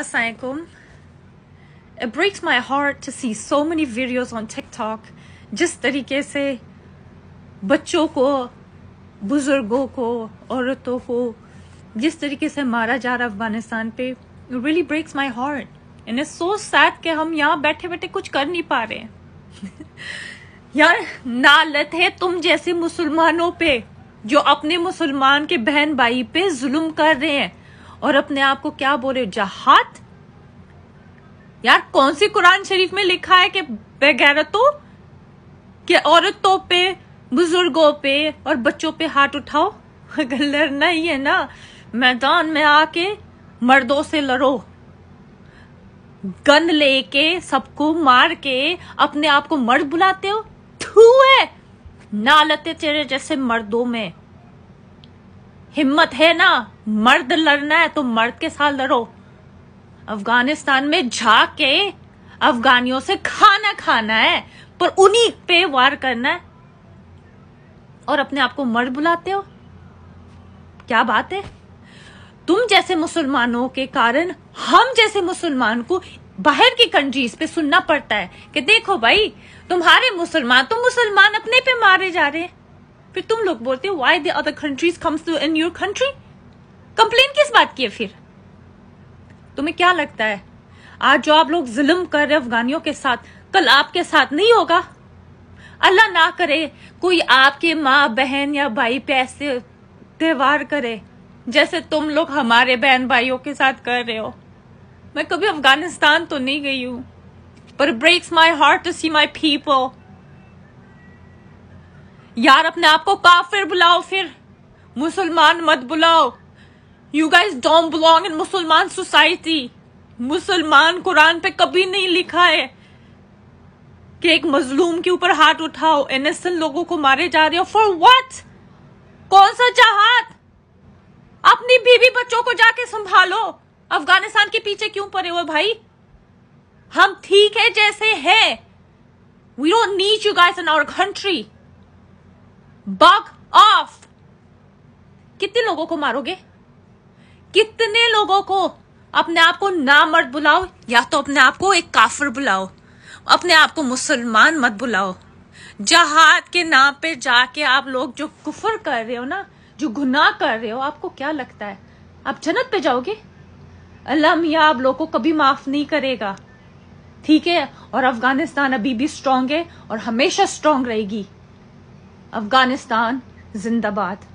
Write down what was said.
Assalamualaikum. It breaks my heart to see so many videos on TikTok जिस तरीके से बच्चों को बुजुर्गों को औरतों को जिस तरीके से मारा जा रहा अफगानिस्तान पे really breaks my heart in a so sad के हम यहाँ बैठे बैठे कुछ कर नहीं पा रहे यार नालत है तुम जैसे मुसलमानों पे जो अपने मुसलमान के बहन भाई पे जुल्म कर रहे हैं और अपने आप को क्या बोले हो जहात यार कौन सी कुरान शरीफ में लिखा है कि बेगैरतों कि औरतों पे बुजुर्गों पे और बच्चों पे हाथ उठाओ अगर लड़ना ही है ना मैदान में आके मर्दों से लड़ो गन लेके सबको मार के अपने आप को मर्द बुलाते हो थू है ना लते तेरे जैसे मर्दों में हिम्मत है ना मर्द लड़ना है तो मर्द के साथ लड़ो अफगानिस्तान में जाके अफगानियों से खाना खाना है पर उन्हीं पे वार करना है और अपने आप को मर्द बुलाते हो क्या बात है तुम जैसे मुसलमानों के कारण हम जैसे मुसलमान को बाहर की कंट्रीज पे सुनना पड़ता है कि देखो भाई तुम्हारे मुसलमान तो मुसलमान अपने पे मारे जा रहे हैं फिर तुम लोग बोलते हो why they other countries comes to in your country complain किस बात की है फिर तुम्हें क्या लगता है आज जो आप लोग जुल्म कर रहे अफगानियों के साथ कल आपके साथ नहीं होगा अल्लाह ना करे कोई आपके माँ बहन या भाई पे ऐसे त्यौहार करे जैसे तुम लोग हमारे बहन भाइयों के साथ कर रहे हो मैं कभी अफगानिस्तान तो नहीं गई हूं पर breaks my heart to see my people यार अपने आप को काफिर बुलाओ फिर मुसलमान मत बुलाओ you guys don't belong in मुसलमान सोसाइटी मुसलमान कुरान पे कभी नहीं लिखा है कि एक मजलूम के ऊपर हाथ उठाओ इनसेंट लोगों को मारे जा रहे हो फॉर व्हाट कौन सा जहाद अपनी बीवी बच्चों को जाके संभालो अफगानिस्तान के पीछे क्यों पड़े हो भाई हम ठीक है जैसे है we don't need you guys in our country bug off कितने लोगों को मारोगे कितने लोगों को अपने आप को ना मर्द बुलाओ या तो अपने आप को एक काफिर बुलाओ अपने आप को मुसलमान मत बुलाओ जहाद के नाम पे जाके आप लोग जो कुफर कर रहे हो ना जो गुनाह कर रहे हो आपको क्या लगता है आप जन्नत पे जाओगे अल्लाह मियाँ आप लोगों को कभी माफ नहीं करेगा ठीक है और अफगानिस्तान अभी भी स्ट्रांग है और हमेशा स्ट्रांग रहेगी अफगानिस्तान जिंदाबाद